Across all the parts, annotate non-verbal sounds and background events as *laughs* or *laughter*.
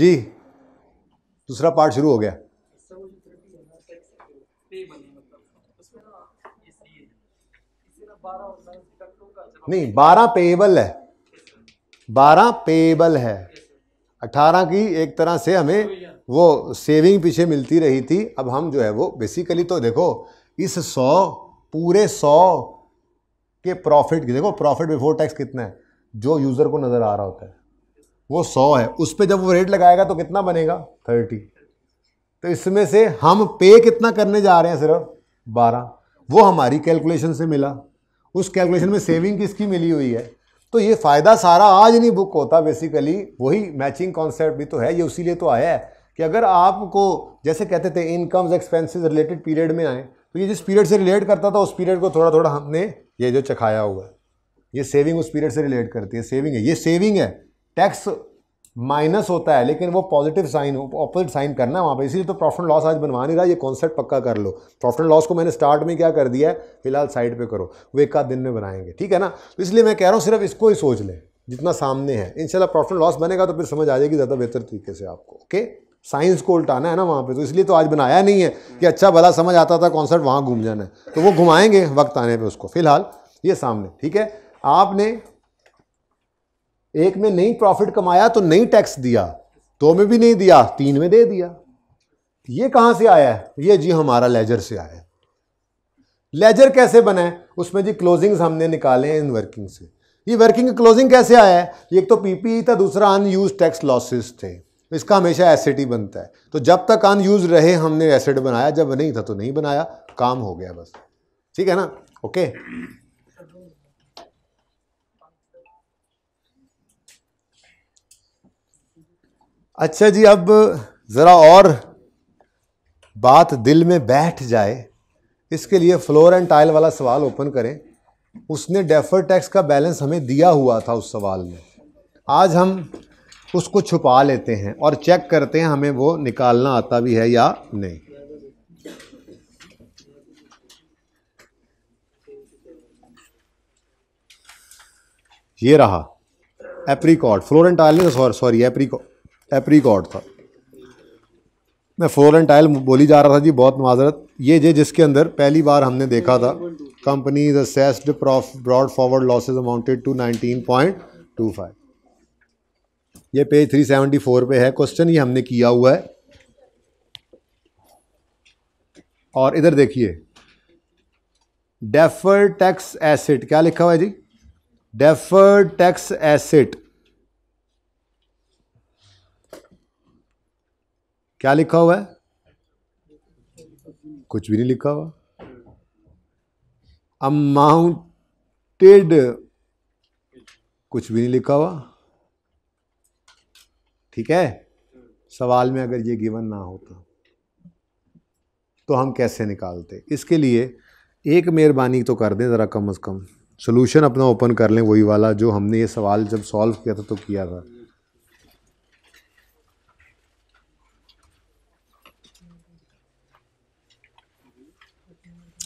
जी दूसरा पार्ट शुरू हो गया नहीं बारह पेएबल है बारह पेएबल है अठारह की एक तरह से हमें वो सेविंग पीछे मिलती रही थी अब हम जो है वो बेसिकली तो देखो इस सौ पूरे सौ के प्रॉफिट देखो प्रॉफिट बिफोर टैक्स कितना है जो यूज़र को नज़र आ रहा होता है वो सौ है उस पर जब वो रेट लगाएगा तो कितना बनेगा थर्टी तो इसमें से हम पे कितना करने जा रहे हैं सिर्फ बारह वो हमारी कैलकुलेशन से मिला उस कैलकुलेशन में सेविंग किसकी मिली हुई है तो ये फ़ायदा सारा आज नहीं बुक होता बेसिकली वही मैचिंग कॉन्सेप्ट भी तो है ये उसी लिए तो आया है कि अगर आपको जैसे कहते थे इनकम्स एक्सपेंसेस रिलेटेड पीरियड में आए तो ये जिस पीरियड से रिलेट करता था उस पीरियड को थोड़ा थोड़ा हमने ये जो चखाया हुआ है ये सेविंग उस पीरियड से रिलेट करती है सेविंग है ये सेविंग है टैक्स माइनस होता है लेकिन वो पॉजिटिव साइन ऑपोजिट साइन करना है वहाँ पर इसीलिए तो प्रॉफिट एंड लॉस आज बनवा नहीं रहा ये कॉन्सेप्ट पक्का कर लो प्रॉफिट एंड लॉस को मैंने स्टार्ट में क्या कर दिया है फिलहाल साइड पे करो वो एक आध दिन में बनाएंगे ठीक है ना तो इसलिए मैं कह रहा हूँ सिर्फ इसको ही सोच लें जितना सामने है इनशाला प्रॉफिट एंड लॉस बनेगा तो फिर समझ आ जाएगी ज़्यादा बेहतर तरीके से आपको ओके साइंस को उल्टाना है ना वहाँ पर तो इसलिए तो आज बनाया नहीं है कि अच्छा भला समझ आता था कॉन्सेप्ट वहाँ घूम जाना है तो वो घुमाएंगे वक्त आने पर उसको फिलहाल ये सामने ठीक है आपने एक में नहीं प्रॉफिट कमाया तो नहीं टैक्स दिया दो में भी नहीं दिया तीन में दे दिया ये कहाँ से आया है ये जी हमारा लेजर से आया है लेजर कैसे बना है उसमें जी क्लोजिंग्स हमने निकाले हैं इन वर्किंग से ये वर्किंग क्लोजिंग कैसे आया है एक तो पीपीई e था दूसरा अनयूज टैक्स लॉसेस थे इसका हमेशा एसेट ही बनता है तो जब तक अनयूज रहे हमने एसेट बनाया जब नहीं था तो नहीं बनाया काम हो गया बस ठीक है ना ओके अच्छा जी अब ज़रा और बात दिल में बैठ जाए इसके लिए फ्लोर एंड टाइल वाला सवाल ओपन करें उसने डेफर टैक्स का बैलेंस हमें दिया हुआ था उस सवाल में आज हम उसको छुपा लेते हैं और चेक करते हैं हमें वो निकालना आता भी है या नहीं ये रहा apricot florentine and tile sorry apricot apricot था मैं टाइल बोली जा रहा था जी बहुत माजरत ये जे जिसके अंदर पहली बार हमने देखा था company is assessed brought forward losses amounted to 19.25 ये पेज थ्री फोर पे है क्वेश्चन ये हमने किया हुआ है और इधर देखिए डेफर्ड टैक्स एसेट क्या लिखा हुआ है जी डेफर्ड टैक्स एसेट क्या लिखा हुआ है कुछ भी नहीं लिखा हुआ अमाउंटेड कुछ भी नहीं लिखा हुआ ठीक है सवाल में अगर ये गिवन ना होता तो हम कैसे निकालते इसके लिए एक मेहरबानी तो कर दें ज़रा कम अज़ कम सोल्यूशन अपना ओपन कर लें वही वाला जो हमने ये सवाल जब सॉल्व किया था तो किया था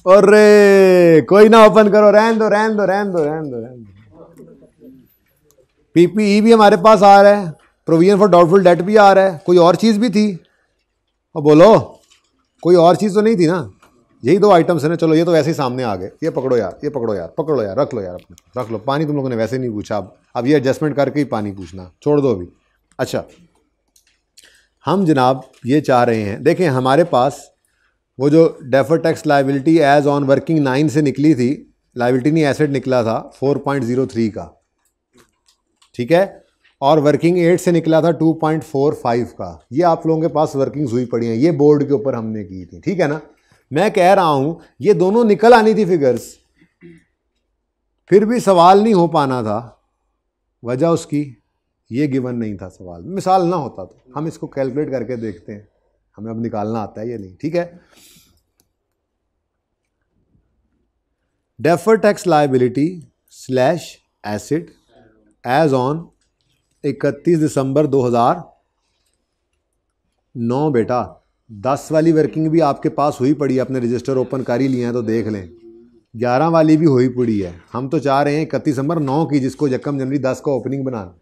और कोई ना ओपन करो रहन दो रहन दो रहन दो रहन दो रहन दो पीपीई भी हमारे पास आ रहा है प्रोविजन फॉर डाउटफुल डेट भी आ रहा है कोई और चीज़ भी थी और बोलो कोई और चीज़ तो नहीं थी ना यही दो आइटम्स हैं ना चलो ये तो वैसे ही सामने आ गए ये पकड़ो यार ये पकड़ो यार पकड़ो यार रख लो यार अपने रख लो पानी तुम लोगों ने वैसे नहीं पूछा अब अब ये एडजस्टमेंट करके ही पानी पूछना छोड़ दो अभी अच्छा हम जनाब ये चाह रहे हैं देखें हमारे पास वो जो defer tax liability as on working nine से निकली थी लाइबिलिटी नहीं एसेट निकला था फोर पॉइंट जीरो थ्री का ठीक है और वर्किंग एट से निकला था टू पॉइंट फोर फाइव का ये आप लोगों के पास वर्किंग्स हुई पड़ी हैं ये बोर्ड के ऊपर हमने की थी ठीक है ना मैं कह रहा हूँ ये दोनों निकल आनी थी फिगर्स फिर भी सवाल नहीं हो पाना था वजह उसकी ये गिवन नहीं था सवाल मिसाल ना होता तो हम इसको कैलकुलेट करके देखते हैं हमें अब निकालना आता है या नहीं ठीक है defer tax liability slash asset as on 31 December 2009 बेटा दस वाली वर्किंग भी आपके पास हुई पड़ी है अपने रजिस्टर ओपन कर ही लिए हैं तो देख लें ग्यारह वाली भी हुई पड़ी है हम तो चाह रहे हैं इकतीस दिसंबर नौ की जिसको यकम जनवरी दस का ओपनिंग बनाना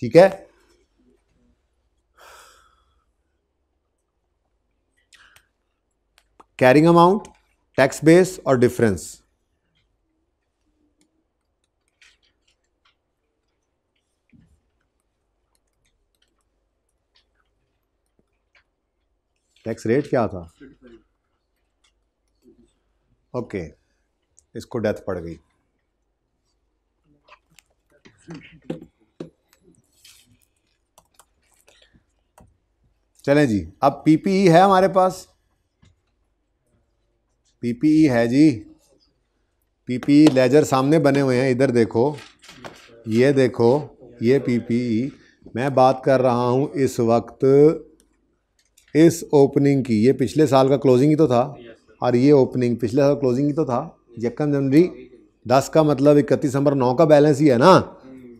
ठीक है कैरिंग अमाउंट टैक्स बेस और डिफरेंस टैक्स रेट क्या था ओके okay, इसको डेथ पड़ गई चलें जी अब पीपीई e है हमारे पास पीपीई है जी पीपीई लेजर सामने बने हुए हैं इधर देखो ये देखो ये पीपीई मैं बात कर रहा हूँ इस वक्त इस ओपनिंग की ये पिछले साल का क्लोजिंग ही तो था और ये ओपनिंग पिछले साल क्लोजिंग ही तो था यकम जनवरी दस का मतलब इकतीस नंबर नौ का बैलेंस ही है ना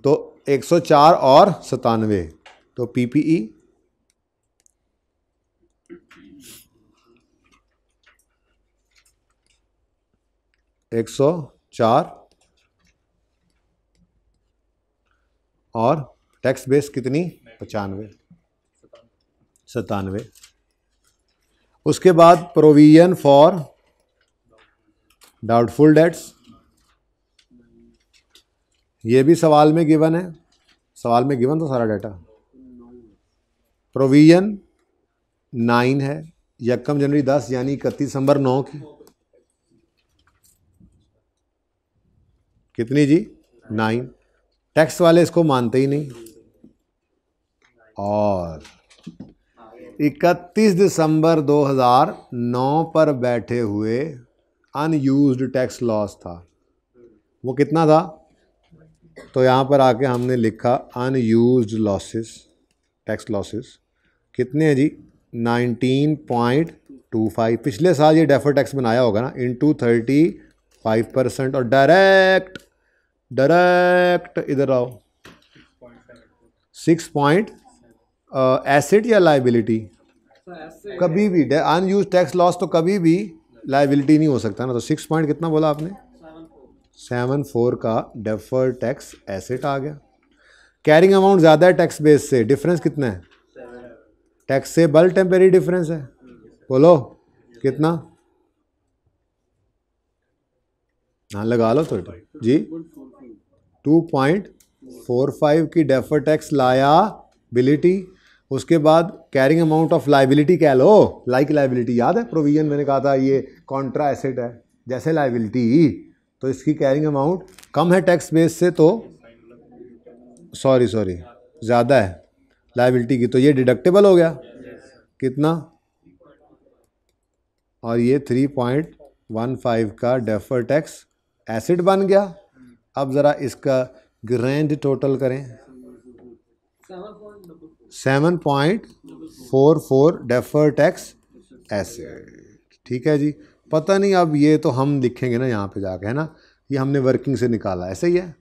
तो 104 और सतानवे तो पीपीई एक सौ चार और टैक्स बेस कितनी पचानवे सतानवे उसके बाद प्रोविजन फॉर डाउटफुल डेट्स ये भी सवाल में गिवन है सवाल में गिवन तो सारा डाटा प्रोविजन नाइन है यक्कम जनवरी दस यानी इकतीस दिसंबर नौ की कितनी जी नाइन टैक्स वाले इसको मानते ही नहीं और 31 दिसंबर 2009 पर बैठे हुए अनयूज्ड टैक्स लॉस था वो कितना था तो यहाँ पर आके हमने लिखा अनयूज्ड लॉसेस टैक्स लॉसेस कितने हैं जी 19.25 पिछले साल ये डेफर टैक्स बनाया होगा ना into thirty five percent और डायरेक्ट डायरेक्ट इधर आओ सिक्स पॉइंट एसेट या लाइबिलिटी कभी भी अनयूज टैक्स लॉस तो कभी भी लाइबिलिटी नहीं हो सकता ना तो सिक्स पॉइंट कितना बोला आपने सेवन फोर का डेफर टैक्स एसेट आ गया कैरिंग अमाउंट ज़्यादा है टैक्स बेस से डिफरेंस कितना है टैक्स से बल टेम्परेरी डिफरेंस है बोलो कितना हाँ लगा लो थोड़ी जी टू पॉइंट फोर फाइव की डेफर टैक्स लायाबिलिटी उसके बाद कैरिंग अमाउंट ऑफ लाइबिलिटी कह लो लाइक लाइबिलिटी याद है प्रोविजन मैंने कहा था ये कॉन्ट्रा एसेट है जैसे लाइबिलिटी तो इसकी कैरिंग अमाउंट कम है टैक्स बेस से तो सॉरी सॉरी ज़्यादा है लाइबिलिटी की तो ये डिडक्टेबल हो गया कितना और ये थ्री पॉइंट वन फाइव का डेफर टैक्स एसिड बन गया अब ज़रा इसका ग्रैंड टोटल करें seven point four four defer tax asset ठीक है जी पता नहीं अब ये तो हम लिखेंगे ना यहाँ पे जाके है ना ये हमने वर्किंग से निकाला ऐसे ही है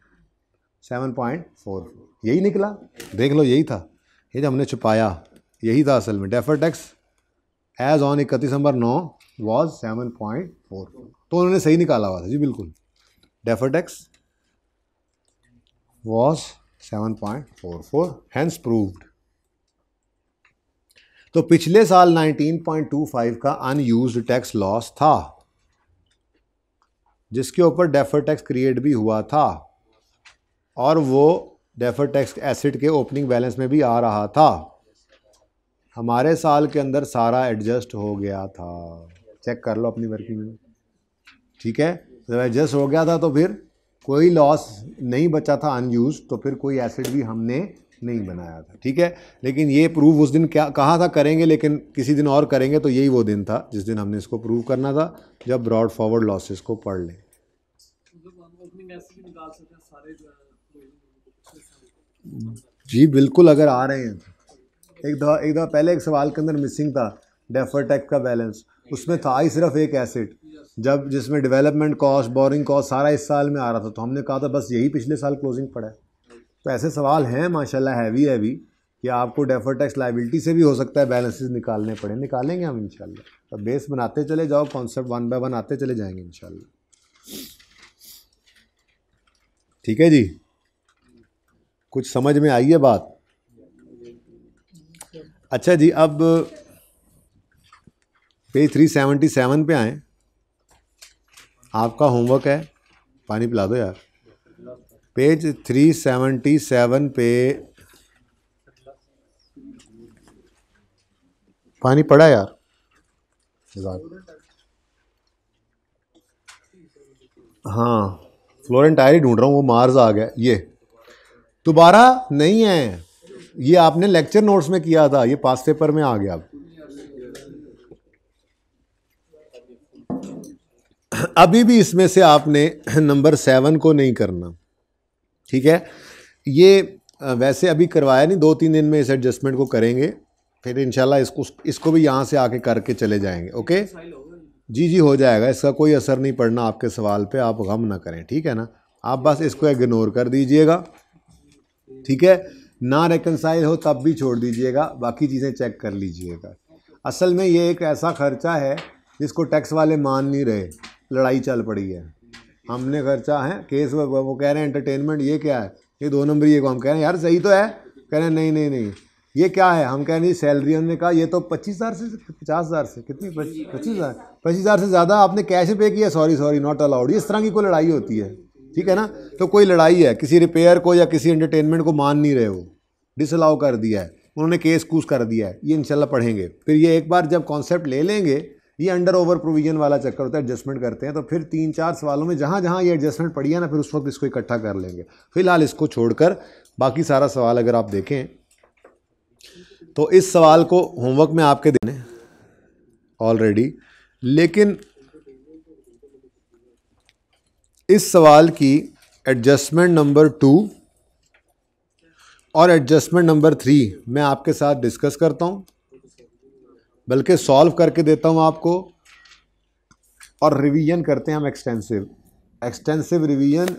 सेवन पॉइंट फोर यही निकला देख लो यही था ये जो हमने छुपाया यही था असल में डेफर टैक्स एज ऑन इकतीस नंबर नौ वॉज सेवन पॉइंट फोर तो उन्होंने सही निकाला हुआ था जी बिल्कुल deferred tax was 7.44 hence proved तो पिछले साल 19.25 का अनयूज्ड टैक्स लॉस था जिसके ऊपर डेफर टैक्स क्रिएट भी हुआ था और वो डेफर टैक्स एसिड के ओपनिंग बैलेंस में भी आ रहा था हमारे साल के अंदर सारा एडजस्ट हो गया था चेक कर लो अपनी वर्किंग में ठीक है जब एडजस्ट हो गया था तो फिर कोई लॉस नहीं बचा था अनयूज तो फिर कोई एसिड भी हमने नहीं बनाया था ठीक है लेकिन ये प्रूफ उस दिन क्या कहा था करेंगे लेकिन किसी दिन और करेंगे तो यही वो दिन था जिस दिन हमने इसको प्रूव करना था जब ब्रॉड फॉरवर्ड लॉसेस को पढ़ लें जी बिल्कुल अगर आ रहे हैं एक दफ़ा एक दफ़ा पहले एक सवाल के अंदर मिसिंग था डेफर टैक्स का बैलेंस उसमें था ही सिर्फ एक एसिड जब जिसमें डेवलपमेंट कॉस्ट बोरिंग कॉस्ट सारा इस साल में आ रहा था तो हमने कहा था बस यही पिछले साल क्लोजिंग पड़ा है तो ऐसे सवाल हैं माशाल्लाह हैवी हैवी कि आपको डेफर टैक्स लाइबिलिटी से भी हो सकता है बैलेंसेस निकालने पड़े निकालेंगे हम इनशाला तो बेस बनाते चले जाओ कॉन्सेप्ट वन बाय वन आते चले जाएंगे इनशाला ठीक है जी कुछ समझ में आई है बात अच्छा जी अब पेज थ्री सेवेंटी सेवन पे आएँ आपका होमवर्क है पानी पिला दो यार पेज थ्री सेवेंटी सेवन पे पानी पड़ा यार हाँ फ्लोरेंट आयर ही ढूंढ रहा हूँ वो मार्स आ गया ये दोबारा नहीं है ये आपने लेक्चर नोट्स में किया था ये पास पेपर में आ गया अब अभी भी इसमें से आपने *clears throat* नंबर सेवन को नहीं करना ठीक है ये वैसे अभी करवाया नहीं दो तीन दिन में इस एडजस्टमेंट को करेंगे फिर इनशाला इसको इसको भी यहाँ से आके करके चले जाएंगे ओके जी जी हो जाएगा इसका कोई असर नहीं पड़ना आपके सवाल पे आप गम ना करें ठीक है ना आप बस इसको इग्नोर कर दीजिएगा ठीक है ना रिकनसाइल हो तब भी छोड़ दीजिएगा बाकी चीज़ें चेक कर लीजिएगा असल में ये एक ऐसा ख़र्चा है जिसको टैक्स वाले मान नहीं रहे लड़ाई चल पड़ी है हमने खर्चा है केस वो कह रहे हैं एंटरटेनमेंट ये क्या है ये दो नंबर ये को हम कह रहे हैं यार सही तो है कह रहे हैं नहीं नहीं नहीं ये क्या है हम कह रहे हैं सैलरी हमने कहा ये तो पच्चीस हज़ार से पचास हज़ार से कितनी पच्चीस हज़ार पच्चीस हज़ार से ज़्यादा आपने कैश पे किया सॉरी सॉरी नॉट अलाउड इस तरह की कोई लड़ाई होती है ठीक है ना तो कोई लड़ाई है किसी रिपेयर को या किसी एंटरटेनमेंट को मान नहीं रहे हो डिसअलाउ कर दिया है उन्होंने केस कूस कर दिया है ये इनशाला पढ़ेंगे फिर ये एक बार जब कॉन्सेप्ट ले लेंगे ये अंडर ओवर प्रोविजन वाला चक्कर होता है एडजस्टमेंट करते हैं तो फिर तीन चार सवालों में जहाँ जहाँ ये एडजस्टमेंट पड़ी है ना फिर उस वक्त इसको इकट्ठा कर लेंगे फिलहाल इसको छोड़कर बाकी सारा सवाल अगर आप देखें तो इस सवाल को होमवर्क में आपके देने ऑलरेडी लेकिन इस सवाल की एडजस्टमेंट नंबर टू और एडजस्टमेंट नंबर थ्री मैं आपके साथ डिस्कस करता हूँ बल्कि सॉल्व करके देता हूँ आपको और रिवीजन करते हैं हम extensive extensive revision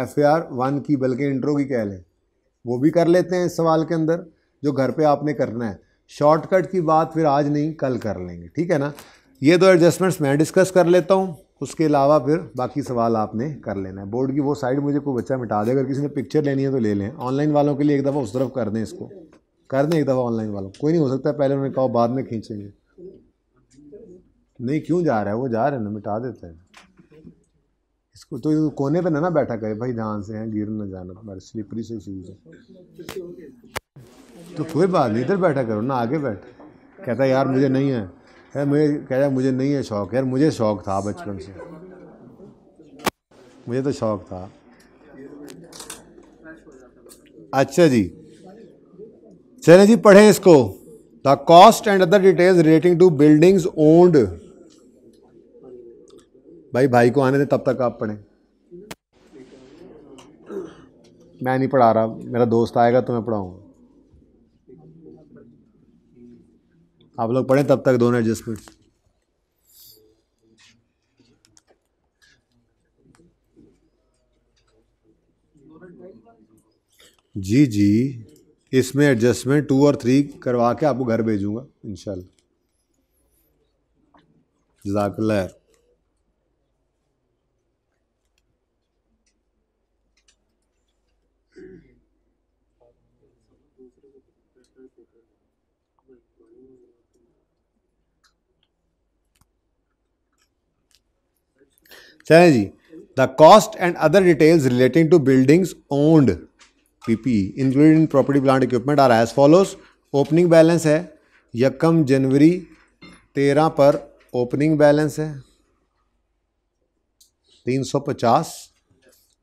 F A R one की बल्कि इंट्रो की कह लें वो भी कर लेते हैं इस सवाल के अंदर जो घर पे आपने करना है शॉर्टकट की बात फिर आज नहीं कल कर लेंगे ठीक है ना ये दो एडजस्टमेंट्स मैं डिस्कस कर लेता हूँ उसके अलावा फिर बाकी सवाल आपने कर लेना है बोर्ड की वो साइड मुझे कोई बच्चा मिटा दे अगर किसी ने पिक्चर लेनी है तो ले लें ऑनलाइन वालों के लिए एक दफ़ा उस तरफ कर दें इसको कर दें एक दफ़ा ऑनलाइन वालों कोई नहीं हो सकता पहले उन्होंने कहा बाद में खींचेंगे नहीं क्यों जा रहा है वो जा रहे हैं ना मिटा देते हैं इसको तो कोने पे ना ना बैठा करे भाई ध्यान से हैं गिर ना जाना हमारे स्लीपरी से शूज़ है तो कोई बात नहीं इधर बैठा करो ना आगे बैठ कहता यार मुझे नहीं है है मुझे कह रहा मुझे नहीं है शौक यार मुझे शौक था बचपन से मुझे तो शौक था अच्छा जी चले जी पढ़े इसको the cost and other details relating to buildings owned भाई भाई को आने दें तब तक आप पढ़ें मैं नहीं पढ़ा रहा मेरा दोस्त आएगा तो मैं पढ़ाऊंगा आप लोग पढ़ें तब तक दोनों एडजस्टमेंट जी जी इसमें एडजस्टमेंट टू और थ्री करवा के आपको घर भेजूंगा इनशाला जजाकल्ला चले जी the cost and other details relating to buildings owned PP included in property plant equipment are as follows opening balance है यकम जनवरी तेरह पर ओपनिंग बैलेंस है तीन सौ पचास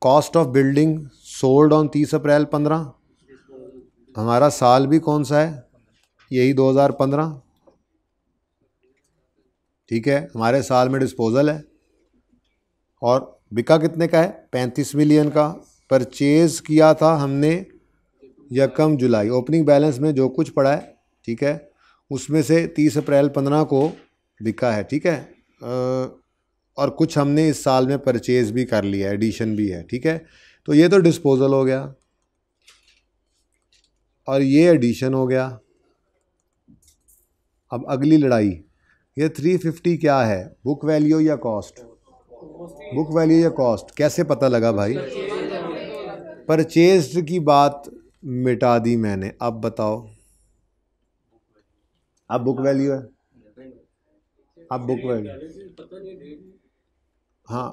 cost of building sold on तीस अप्रैल पंद्रह हमारा साल भी कौन सा है यही दो हज़ार पंद्रह ठीक है हमारे साल में डिस्पोज़ल है और बिका कितने का है पैंतीस मिलियन का परचेज़ किया था हमने यकम जुलाई ओपनिंग बैलेंस में जो कुछ पड़ा है ठीक है उसमें से तीस अप्रैल पंद्रह को बिका है ठीक है और कुछ हमने इस साल में परचेज़ भी कर लिया है एडिशन भी है ठीक है तो ये तो डिस्पोज़ल हो गया और ये एडिशन हो गया अब अगली लड़ाई ये 350 क्या है बुक वैल्यू या कॉस्ट बुक वैल्यू या कॉस्ट कैसे पता लगा भाई परचेज की बात मिटा दी मैंने अब बताओ अब बुक वैल्यू है अब बुक वैल्यू हाँ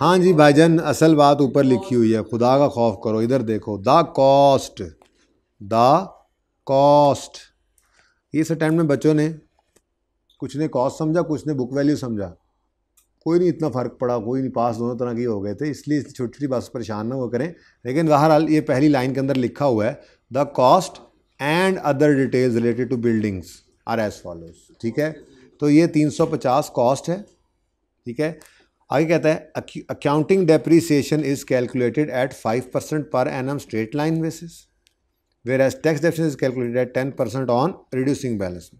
हाँ जी भाईजान असल बात ऊपर लिखी हुई है खुदा का खौफ करो इधर देखो द कॉस्ट द कॉस्ट इस अटैम्प्ट में बच्चों ने कुछ ने कॉस्ट समझा कुछ ने बुक वैल्यू समझा कोई नहीं इतना फ़र्क पड़ा कोई नहीं पास दोनों तरह के हो गए थे इसलिए छोटी छोटी बात से परेशान ना वो करें लेकिन बहरहाल ये पहली लाइन के अंदर लिखा हुआ है the cost and other details related to buildings are as follows ठीक है तो ये 350 कॉस्ट है ठीक है आगे कहता है accounting depreciation is calculated at 5 percent per annum straight line basis whereas tax definition is calculated at ten percent on reducing balance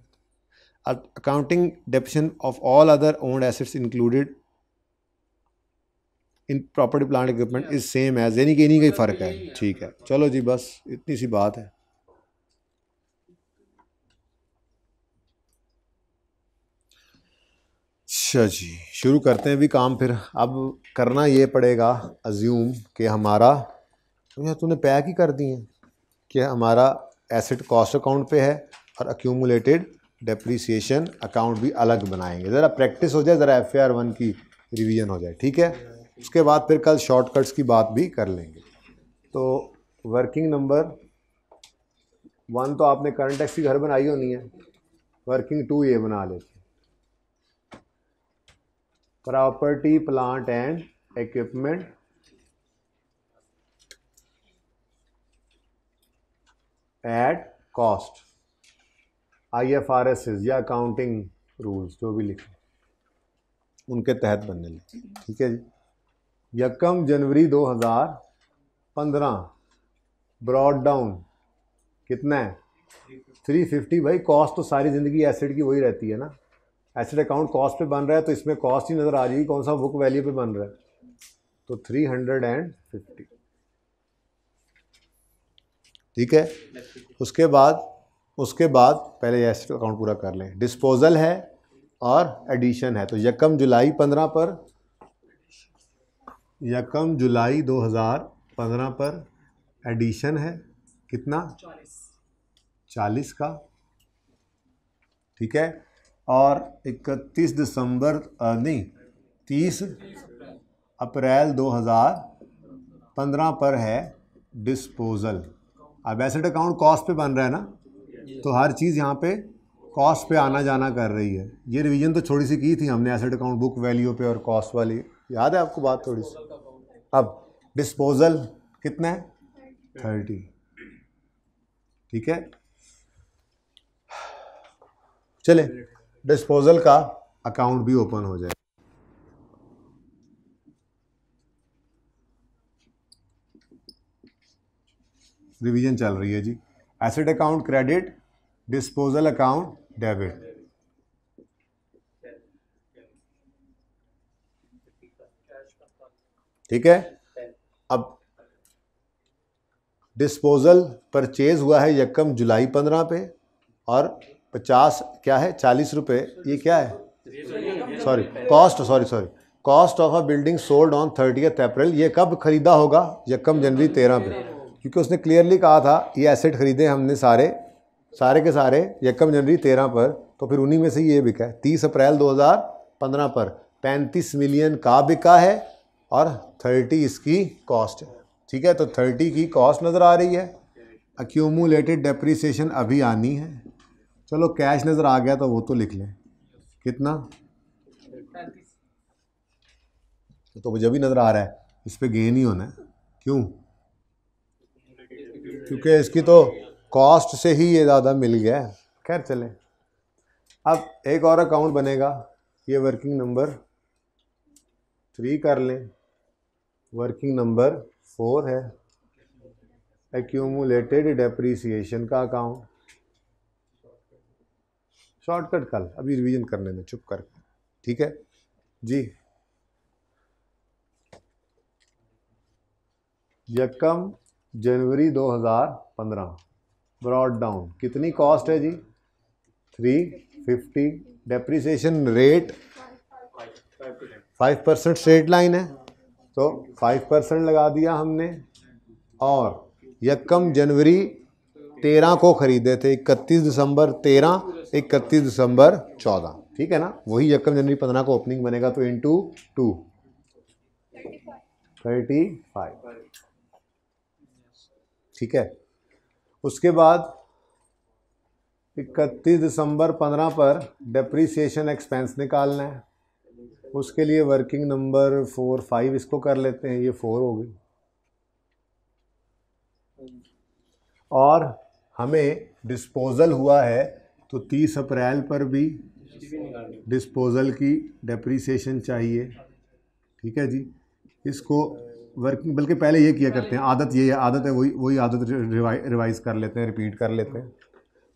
accounting depreciation of all other owned assets included in property plant equipment is same as यानी कि इन्हीं का ही मतलब फ़र्क है ठीक है चलो जी बस इतनी सी बात है अच्छा जी शुरू करते हैं भी काम फिर अब करना ये पड़ेगा अज्यूम कि हमारा यहाँ तूने पैक ही कर दिए कि हमारा एसेट कॉस्ट अकाउंट पे है और अक्यूमुलेटेड डेप्रिसिएशन अकाउंट भी अलग बनाएंगे ज़रा प्रैक्टिस हो जाए ज़रा एफ आर वन की रिवीजन हो जाए ठीक है उसके बाद फिर कल शॉर्टकट्स की बात भी कर लेंगे तो वर्किंग नंबर वन तो आपने करंट टैक्स की घर बनाई होनी है वर्किंग टू ये बना लेते property plant and equipment at cost I F R S या अकाउंटिंग रूल्स जो भी लिखे उनके तहत बनने लगे ठीक है जी यकम जनवरी 2015 ब्रॉड डाउन कितना है 350 भाई कॉस्ट तो सारी ज़िंदगी एसिड की वही रहती है ना एसिड अकाउंट कॉस्ट पे बन रहा है तो इसमें कॉस्ट ही नज़र आ जाएगी कौन सा बुक वैल्यू पे बन रहा है तो 350 ठीक है उसके बाद उसके बाद पहले एसेट अकाउंट पूरा कर लें डिस्पोजल है और एडिशन है तो यकम जुलाई पंद्रह पर यकम जुलाई दो हज़ार पंद्रह पर एडिशन है कितना चालीस का ठीक है और इकतीस दिसंबर नहीं तीस अप्रैल दो हज़ार पंद्रह पर है डिस्पोज़ल अब एसेट अकाउंट कॉस्ट पे बन रहा है ना तो हर चीज़ यहाँ पे कॉस्ट पे आना जाना कर रही है ये रिवीजन तो थोड़ी सी की थी हमने एसेट अकाउंट बुक वैल्यू पे और कॉस्ट वाली याद है आपको बात थोड़ी सी अब डिस्पोजल कितना है थर्टी ठीक है चले डिस्पोजल का अकाउंट भी ओपन हो जाए रिवीजन चल रही है जी asset account credit disposal account debit ठीक है अब डिस्पोजल परचेज हुआ है यकम जुलाई पंद्रह पे और पचास क्या है चालीस रुपये ये क्या है sorry cost sorry sorry cost of a building sold on thirty April ये कब खरीदा होगा यकम जनवरी तेरह पे क्योंकि उसने क्लियरली कहा था ये एसेट खरीदे हमने सारे सारे के सारे यकम जनवरी तेरह पर तो फिर उन्हीं में से ये बिका है तीस अप्रैल दो पर पैंतीस मिलियन का बिका है और थर्टी इसकी कॉस्ट है ठीक है तो थर्टी की कॉस्ट नज़र आ रही है अक्यूमुलेटेड डेप्रिसिएशन अभी आनी है चलो कैश नज़र आ गया तो वो तो लिख लें कितना तो मुझे भी नज़र आ रहा है इस पर गेन ही होना है क्यों क्योंकि इसकी तो कॉस्ट से ही ये ज़्यादा मिल गया है खैर चले अब एक और अकाउंट बनेगा ये वर्किंग नंबर थ्री कर लें वर्किंग नंबर फोर है एक्यूमुलेटेड डेप्रीसीशन का अकाउंट शॉर्टकट कल अभी रिवीजन करने में चुप कर ठीक है जी यकम जनवरी 2015 ब्रॉड डाउन कितनी कॉस्ट है जी 350 depreciation rate 5 percent straight line है तो 5 परसेंट लगा दिया हमने और यकम जनवरी 13 को ख़रीदे थे 31 दिसंबर 13 31 दिसंबर 14 ठीक है ना वही यकम जनवरी 15 को ओपनिंग बनेगा तो टू टू थर्टी फाइव ठीक है उसके बाद 31 दिसंबर 15 पर डेप्रीसिएशन एक्सपेंस निकालना है उसके लिए वर्किंग नंबर फोर फाइव इसको कर लेते हैं ये फोर हो गई और हमें डिस्पोज़ल हुआ है तो तीस अप्रैल पर भी डिस्पोज़ल की डेप्रीसिएशन चाहिए ठीक है जी इसको वर्किंग बल्कि पहले ये किया करते हैं आदत ये है आदत है वही वही आदत रिवाइज कर लेते हैं रिपीट कर लेते हैं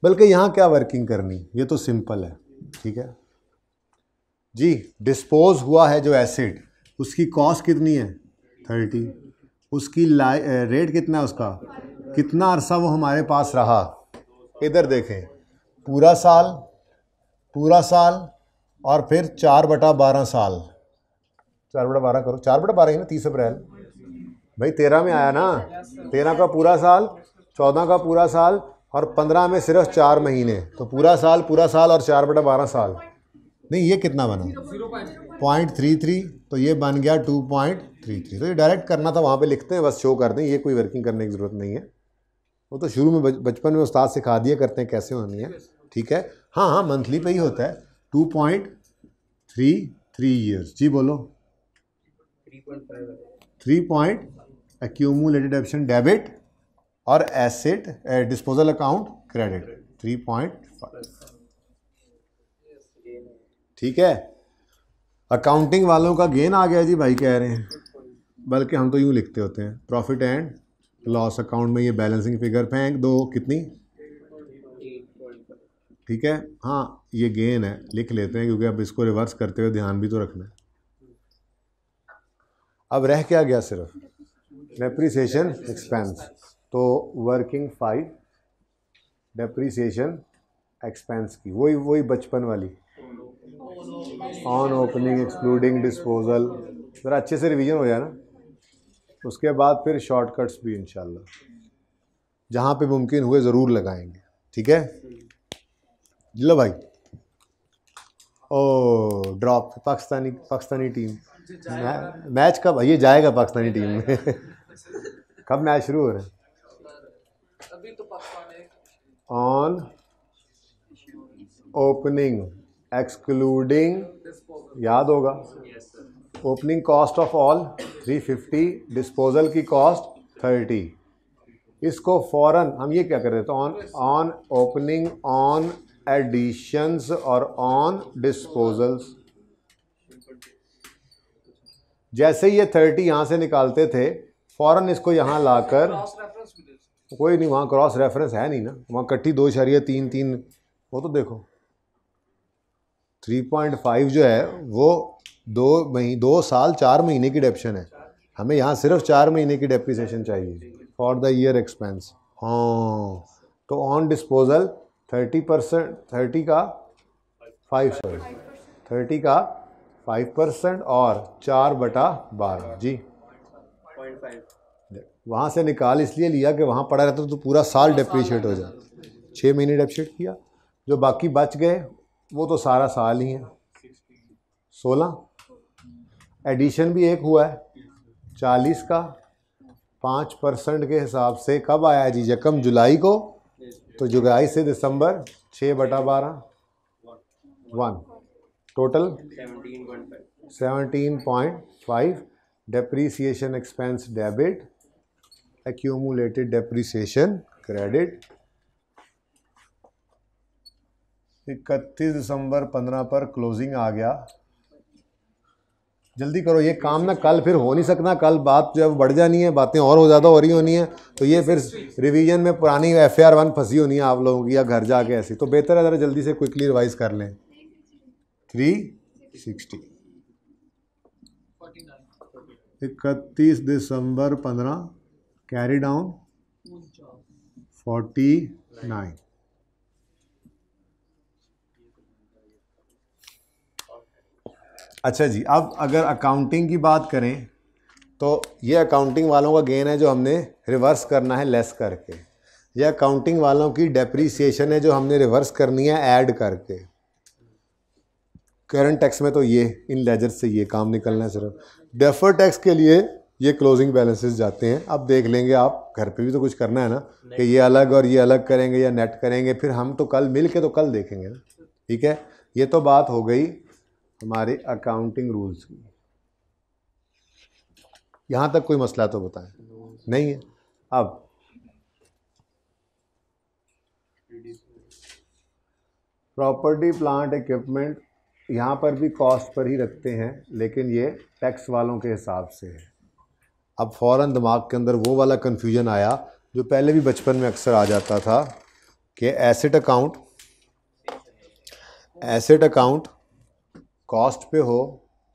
बल्कि यहाँ क्या वर्किंग करनी ये तो सिंपल है ठीक है जी डिस्पोज हुआ है जो एसिड उसकी कॉस्ट कितनी है थर्टी उसकी रेट कितना है उसका कितना अरसा वो हमारे पास रहा इधर देखें पूरा साल पूरा साल और फिर चार बटा बारह साल चार बटा बारह करो चार बटा बारह ही ना तीस अप्रैल भाई तेरह में आया ना तेरह का पूरा साल चौदह का पूरा साल और पंद्रह में सिर्फ चार महीने तो पूरा साल पूरा साल और चार बटा बारह साल नहीं ये कितना बना पॉइंट थ्री थ्री तो ये बन गया टू पॉइंट थ्री थ्री तो ये डायरेक्ट करना था वहाँ पे लिखते हैं बस शो कर दें ये कोई वर्किंग करने की ज़रूरत नहीं है वो तो शुरू में बचपन में उस्ताद सिखा दिया करते हैं कैसे होनी है ठीक है हाँ हाँ मंथली पे ही होता है two point three three years जी बोलो three point accumulated option debit और asset disposal account credit credit 3.5 ठीक है अकाउंटिंग वालों का गेन आ गया जी भाई कह रहे हैं बल्कि हम तो यूं लिखते होते हैं प्रॉफिट एंड लॉस अकाउंट में ये बैलेंसिंग फिगर फेंक दो कितनी ठीक है हाँ ये गेन है लिख लेते हैं क्योंकि अब इसको रिवर्स करते हुए ध्यान भी तो रखना है अब रह क्या गया सिर्फ डेप्रीसीशन एक्सपेंस तो वर्किंग फाइव डेप्रीसीशन एक्सपेंस की वही वही बचपन वाली ऑन ओपनिंग एक्सक्लूडिंग डिस्पोजल ज़रा अच्छे से रिवीजन हो जाए ना उसके बाद फिर शॉर्टकट्स भी इन जहाँ पे मुमकिन हुए ज़रूर लगाएंगे ठीक है लो भाई ओ drop Pakistani Pakistani team match कब ये जाएगा पाकिस्तानी टीम में कब मैच शुरू हो रहा है अभी तो ऑन ओपनिंग एक्सक्लूडिंग याद होगा opening cost of all 350 disposal की कॉस्ट 30 इसको फौरन हम ये क्या कर रहे थे on on opening on additions और ऑन डिस्पोजल्स जैसे ये 30 यहाँ से निकालते थे फ़ौरन इसको यहाँ लाकर कोई नहीं वहाँ क्रॉस रेफरेंस है नहीं ना वहाँ कट्टी दो शरीय तीन तीन वो तो देखो 3.5 जो है वो दो महीने दो साल चार महीने की डेप्शन है हमें यहाँ सिर्फ चार महीने की डेप्रीसीशन चाहिए फॉर द ईयर एक्सपेंस हाँ तो on disposal thirty percent thirty का फाइव सॉरी थर्टी का फाइव परसेंट और चार बटा बारह जी वहाँ से निकाल इसलिए लिया कि वहाँ पड़ा रहता तो पूरा साल डेप्रीशिएट हो जाता छः महीने डेप्रीशिएट किया जो बाकी बच गए वो तो सारा साल ही है सोलह एडिशन भी एक हुआ है चालीस का पाँच परसेंट के हिसाब से कब आया जी यकम जुलाई को तो जुलाई से दिसंबर छः बटा बारह one total seventeen point five depreciation expense debit, accumulated depreciation credit. 31 दिसंबर 15 पर क्लोजिंग आ गया जल्दी करो ये काम ना कल फिर हो नहीं सकना कल बात जब बढ़ जानी है बातें और हो ज़्यादा हो रही होनी है तो ये फिर रिवीजन में पुरानी एफ आई आर वन फंसी होनी है आप लोगों की या घर जाके ऐसी तो बेहतर है ज़रा जल्दी से क्विकली रिवाइज कर लें थ्री सिक्सटी इकतीस दिसंबर पंद्रह कैरी डाउन फोर्टी नाइन अच्छा जी अब अगर अकाउंटिंग की बात करें तो ये अकाउंटिंग वालों का गेन है जो हमने रिवर्स करना है लेस करके ये अकाउंटिंग वालों की डेप्रीसीशन है जो हमने रिवर्स करनी है ऐड करके करंट टैक्स में तो ये इन लेजर से ये काम निकलना है सिर्फ डेफर टैक्स के लिए ये क्लोजिंग बैलेंसेस जाते हैं अब देख लेंगे आप घर पे भी तो कुछ करना है ना कि ये अलग और ये अलग करेंगे या नेट करेंगे फिर हम तो कल मिल के तो कल देखेंगे ना ठीक है ये तो बात हो गई हमारे अकाउंटिंग रूल्स की यहाँ तक कोई मसला तो बताएं नहीं है अब प्रॉपर्टी प्लांट इक्विपमेंट यहाँ पर भी कॉस्ट पर ही रखते हैं लेकिन ये टैक्स वालों के हिसाब से है अब फ़ौर दिमाग के अंदर वो वाला कन्फ्यूजन आया जो पहले भी बचपन में अक्सर आ जाता था कि asset account asset account cost पे हो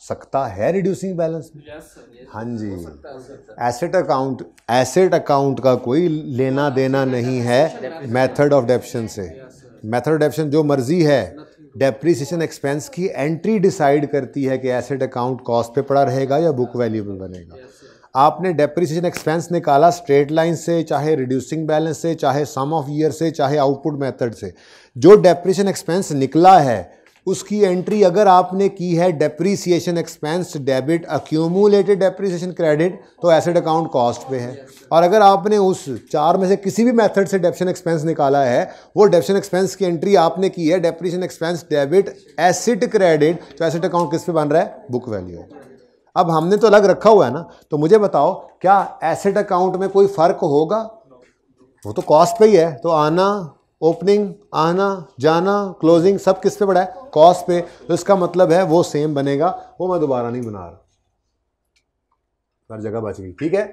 सकता है रिड्यूसिंग बैलेंस में हाँ जी एसेट अकाउंट एसेट अकाउंट का कोई लेना देना नहीं है मेथड ऑफ डेप्शन से मेथड ऑफ डेप्शन जो मर्जी है डेप्रीसीशन एक्सपेंस की एंट्री डिसाइड करती है कि एसेट अकाउंट कॉस्ट पे पड़ा रहेगा या बुक वैल्यू पे बनेगा आपने डेप्रीसीशन एक्सपेंस निकाला स्ट्रेट लाइन से चाहे रिड्यूसिंग बैलेंस से चाहे सम ऑफ ईयर से चाहे आउटपुट मेथड से जो डेप्रीसीशन एक्सपेंस निकला है उसकी एंट्री अगर आपने की है depreciation expense debit accumulated depreciation credit तो एसेट अकाउंट कॉस्ट पे है और अगर आपने उस चार में से किसी भी मेथड से डेप्शन एक्सपेंस निकाला है वो डेप्शन एक्सपेंस की एंट्री आपने की है depreciation expense debit asset credit तो एसेट अकाउंट किस पे बन रहा है बुक वैल्यू अब हमने तो अलग रखा हुआ है ना तो मुझे बताओ क्या एसेट अकाउंट में कोई फर्क होगा वो तो कॉस्ट पे ही है तो आना ओपनिंग आना जाना क्लोजिंग सब किस पे बढ़ा है कॉस्ट पे तो इसका मतलब है वो सेम बनेगा वो मैं दोबारा नहीं बना रहा हर जगह बच गई ठीक है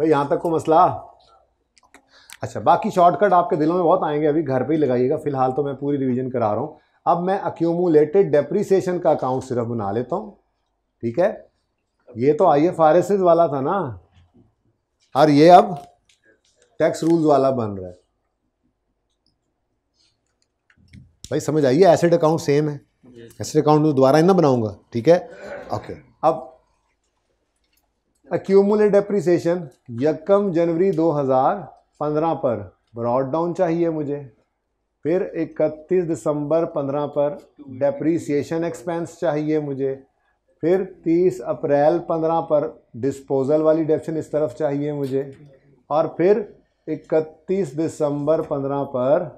भाई यहाँ तक को मसला अच्छा बाकी शॉर्टकट आपके दिलों में बहुत आएंगे अभी घर पे ही लगाइएगा फिलहाल तो मैं पूरी रिवीजन करा रहा हूँ अब मैं अक्यूमुलेटेड डेप्रीसिएशन का अकाउंट सिर्फ बना लेता हूँ ठीक है ये तो आई एफ वाला था ना और ये अब टैक्स रूल्स वाला बन रहा है भाई समझ आइए एसेट अकाउंट सेम है एसेट अकाउंट तो दोबारा ही ना बनाऊंगा ठीक है ओके अब अक्यूमुलेट डेप्रिसिएशन यकम जनवरी 2015 पर ब्रॉड डाउन चाहिए मुझे फिर 31 दिसंबर 15 पर डेप्रीसिएशन एक्सपेंस चाहिए मुझे फिर 30 अप्रैल 15 पर डिस्पोजल वाली डेप्शन इस तरफ चाहिए मुझे और फिर 31 दिसंबर 15 पर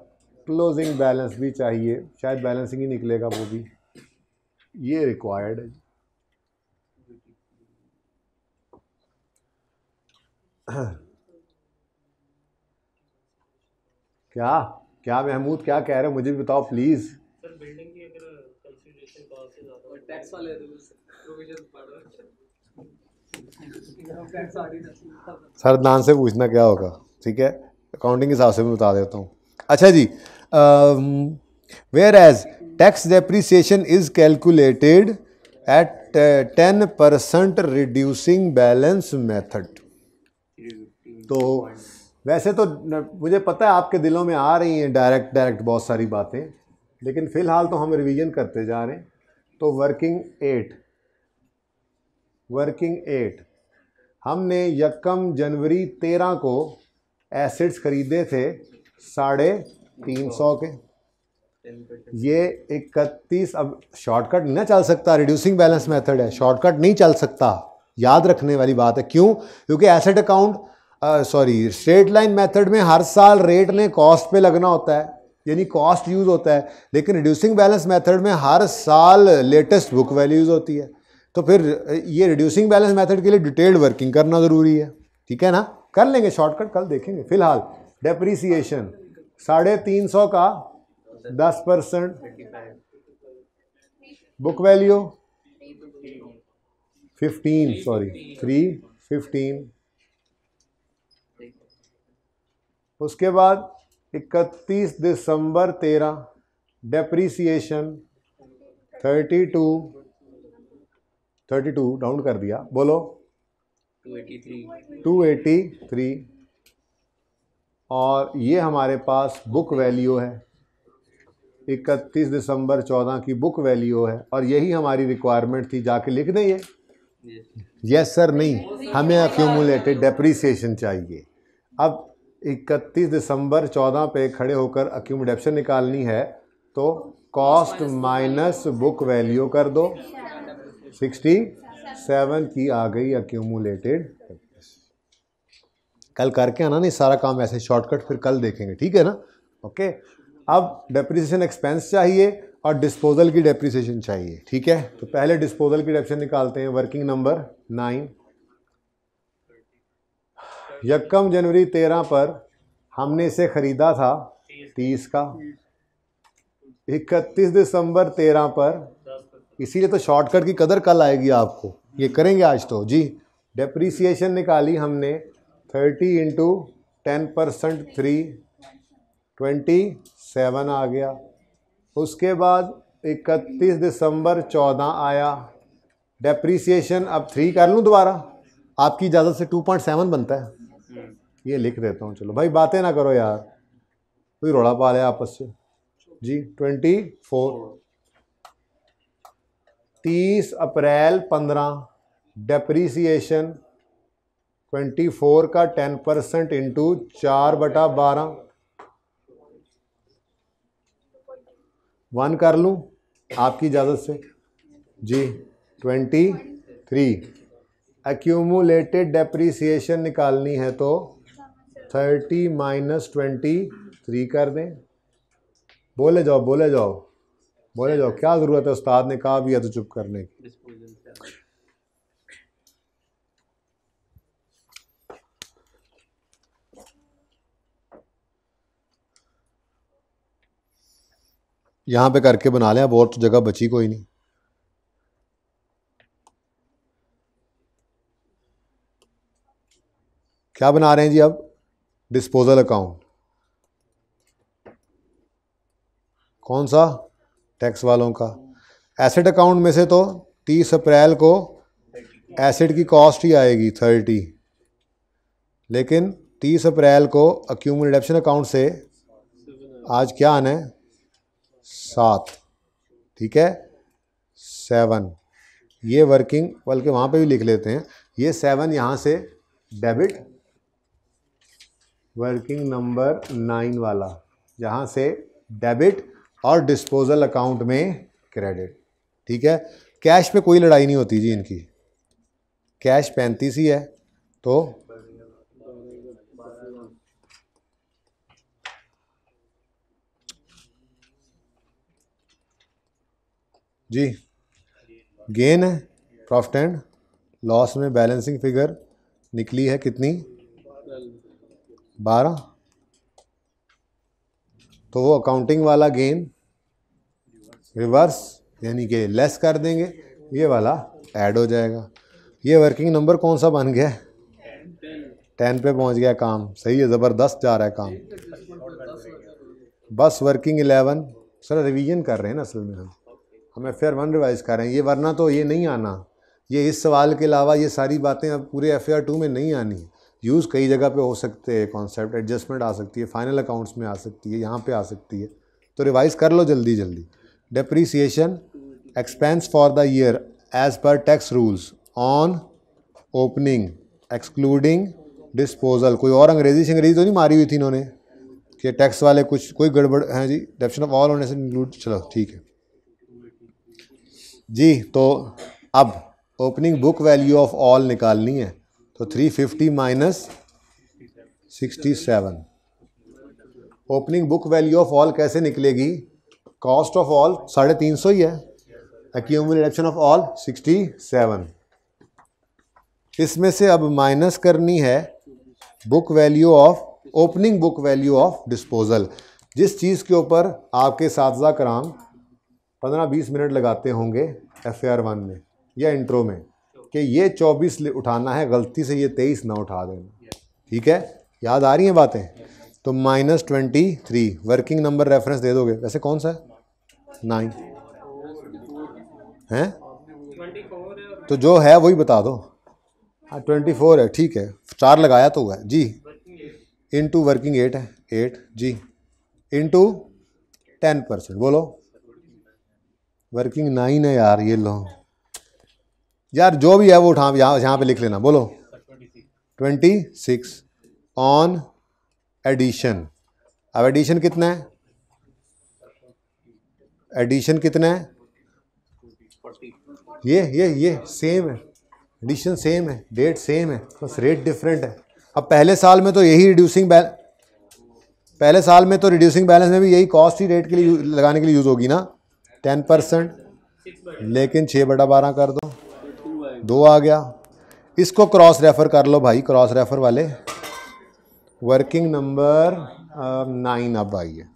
क्लोजिंग बैलेंस भी चाहिए शायद बैलेंसिंग ही निकलेगा वो भी ये रिक्वायर्ड है क्या क्या महमूद क्या कह रहे हो मुझे भी बताओ प्लीज तो तो *laughs* सर नान से पूछना क्या होगा ठीक है अकाउंटिंग के हिसाब से मैं बता देता हूँ अच्छा जी um, whereas tax depreciation is calculated at percent uh, reducing balance method तो वैसे तो मुझे पता है आपके दिलों में आ रही हैं डायरेक्ट डायरेक्ट बहुत सारी बातें लेकिन फ़िलहाल तो हम रिवीजन करते जा रहे हैं तो वर्किंग एट वर्किंग एट हमने यकम जनवरी तेरह को एसिड्स ख़रीदे थे साढ़े तीन सौ के ये इकतीस अब शॉर्टकट नहीं ना चल सकता रिड्यूसिंग बैलेंस मेथड है शॉर्टकट नहीं चल सकता याद रखने वाली बात है क्यों क्योंकि asset account sorry straight line method में हर साल रेट ने कॉस्ट पे लगना होता है यानी कॉस्ट यूज़ होता है लेकिन रिड्यूसिंग बैलेंस मेथड में हर साल लेटेस्ट बुक वैल्यूज होती है तो फिर ये रिड्यूसिंग बैलेंस मेथड के लिए डिटेल्ड वर्किंग करना ज़रूरी है ठीक है ना कर लेंगे शॉर्टकट कल देखेंगे फिलहाल डेप्रिसिएशन साढ़े तीन सौ का दस percent book value fifteen sorry three fifteen उसके बाद इकतीस दिसंबर तेरह depreciation thirty two thirty two down कर दिया बोलो टू एटी थ्री और ये हमारे पास बुक वैल्यू है 31 दिसंबर 14 की बुक वैल्यू है और यही हमारी रिक्वायरमेंट थी जाके लिख दें ये यस सर नहीं हमें अक्यूमुलेटेड डेप्रीसीशन चाहिए अब 31 दिसंबर 14 पे खड़े होकर अक्यूमडेप्शन निकालनी है तो कॉस्ट माइनस बुक वैल्यू कर दो 67 की आ गई अक्यूमुलेटेड कल करके आना नहीं सारा काम ऐसे शॉर्टकट फिर कल देखेंगे ठीक है ना ओके अब डेप्रिसिएशन एक्सपेंस चाहिए और डिस्पोजल की डेप्रिसिएशन चाहिए ठीक है तो पहले डिस्पोजल की डेप्रिसिएशन निकालते हैं वर्किंग नंबर नाइन यकम जनवरी तेरह पर हमने इसे ख़रीदा था तीस का इकतीस दिसंबर तेरह पर इसीलिए तो शॉर्टकट की कदर कल आएगी आपको ये करेंगे आज तो जी डेप्रिसिएशन निकाली हमने thirty into ten percent three twenty seven आ गया उसके बाद इकतीस दिसंबर चौदह आया डेप्रीसीशन अब थ्री कर लूँ दोबारा आपकी इजाज़त से टू पॉइंट सेवन बनता है हम्म। ये लिख देता हूँ चलो भाई बातें ना करो यार कोई रोड़ा पा लिया आपस से जी ट्वेंटी फोर तीस अप्रैल पंद्रह डेप्रीसीशन ट्वेंटी फोर का टेन परसेंट इंटू चार बटा बारह वन कर लूँ आपकी इजाज़त से जी ट्वेंटी थ्री एक्यूमुलेटेड डेप्रीसीशन निकालनी है तो थर्टी माइनस ट्वेंटी थ्री कर दें बोले जाओ बोले जाओ बोले जाओ क्या ज़रूरत है उस्ताद ने कहा भी है तो चुप करने की यहाँ पे करके बना लें अब और तो जगह बची कोई नहीं क्या बना रहे हैं जी अब डिस्पोजल अकाउंट कौन सा टैक्स वालों का एसेट अकाउंट में से तो तीस अप्रैल को एसेट की कॉस्ट ही आएगी थर्टी लेकिन तीस अप्रैल को अक्यूमल अकाउंट से आज क्या आना है सात ठीक है सेवन ये वर्किंग बल्कि वहाँ पे भी लिख लेते हैं ये सेवन यहाँ से डेबिट वर्किंग नंबर नाइन वाला यहाँ से डेबिट और डिस्पोजल अकाउंट में क्रेडिट ठीक है कैश पे कोई लड़ाई नहीं होती जी इनकी कैश पैंतीस ही है तो जी गेन है प्रॉफिट एंड लॉस में बैलेंसिंग फिगर निकली है कितनी बारह तो वो अकाउंटिंग वाला गेन रिवर्स यानी कि लेस कर देंगे ये वाला ऐड हो जाएगा ये वर्किंग नंबर कौन सा बन गया टेन पे पहुंच गया काम सही है ज़बरदस्त जा रहा है काम बस वर्किंग एलेवन सर रिवीजन कर रहे हैं ना असल में हम हम एफ वन रिवाइज कर रहे हैं ये वरना तो ये नहीं आना ये इस सवाल के अलावा ये सारी बातें अब पूरे एफ टू में नहीं आनी है यूज़ कई जगह पे हो सकते हैं कॉन्सेप्ट एडजस्टमेंट आ सकती है फाइनल अकाउंट्स में आ सकती है यहाँ पे आ सकती है तो रिवाइज़ कर लो जल्दी जल्दी depreciation expense for the year as per tax rules on opening excluding disposal कोई और अंग्रेज़ी शंग्रेजी तो नहीं मारी हुई थी इन्होंने कि टैक्स वाले कुछ कोई गड़बड़ हैं हाँ जी डेप्शन ऑफ ऑल होने से इंक्लूड चलो ठीक है जी तो अब opening book value of all निकालनी है तो three fifty minus sixty seven opening book value of all कैसे निकलेगी कॉस्ट ऑफ ऑल साढ़े तीन सौ ही है accumulation of all sixty seven इसमें से अब माइनस करनी है book value of opening book value of disposal जिस चीज़ के ऊपर आपके साथ कराम पंद्रह बीस मिनट लगाते होंगे एफ आर वन में या इंट्रो में कि ये चौबीस उठाना है गलती से ये तेईस ना उठा देना ठीक है याद आ रही हैं बातें तो minus twenty three working number reference दे दोगे वैसे कौन सा है नाइन हैं तो जो है वही बता दो हाँ ट्वेंटी फोर है ठीक है चार लगाया तो हुआ जी इन टू वर्किंग एट है एट जी इन टू टेन परसेंट बोलो वर्किंग नाइन है यार ये लो यार जो भी है वो उठा यहाँ यहाँ पे लिख लेना बोलो ट्वेंटी सिक्स ऑन एडिशन अब एडिशन कितना है एडिशन कितना है ये ये ये सेम है एडिशन सेम है डेट सेम है बस रेट डिफरेंट है अब पहले साल में तो यही रिड्यूसिंग बैल पहले साल में तो रिड्यूसिंग बैलेंस में भी यही कॉस्ट ही रेट के लिए लगाने के लिए यूज़ होगी ना टेन परसेंट लेकिन छः बटा बारह कर दो दो आ गया इसको क्रॉस रेफर कर लो भाई क्रॉस रेफर वाले वर्किंग नंबर नाइन अब आइए है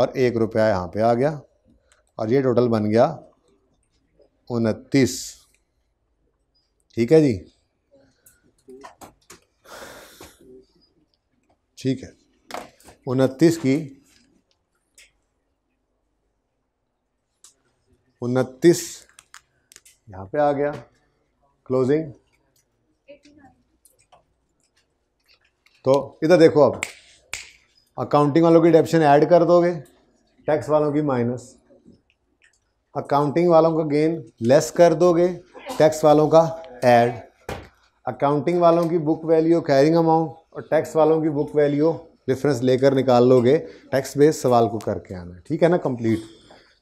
और एक रुपया यहाँ पे आ गया और ये टोटल बन गया उनतीस ठीक है जी ठीक है उनतीस की उनतीस यहाँ पे आ गया क्लोजिंग तो इधर देखो अब अकाउंटिंग वालों की डेप्शन ऐड कर दोगे टैक्स वालों की माइनस अकाउंटिंग वालों का गेन लेस कर दोगे टैक्स वालों का ऐड अकाउंटिंग वालों की बुक वैल्यू कैरिंग अमाउंट और टैक्स वालों की बुक वैल्यू डिफरेंस लेकर निकाल लोगे टैक्स बेस सवाल को करके आना ठीक है ना कंप्लीट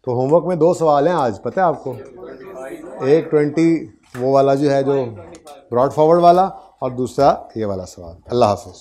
तो होमवर्क में दो सवाल हैं आज पता है आपको एक ट्वेंटी वो वाला जो है जो ब्रॉड फॉरवर्ड वाला और दूसरा ये वाला सवाल अल्लाह हाफिज़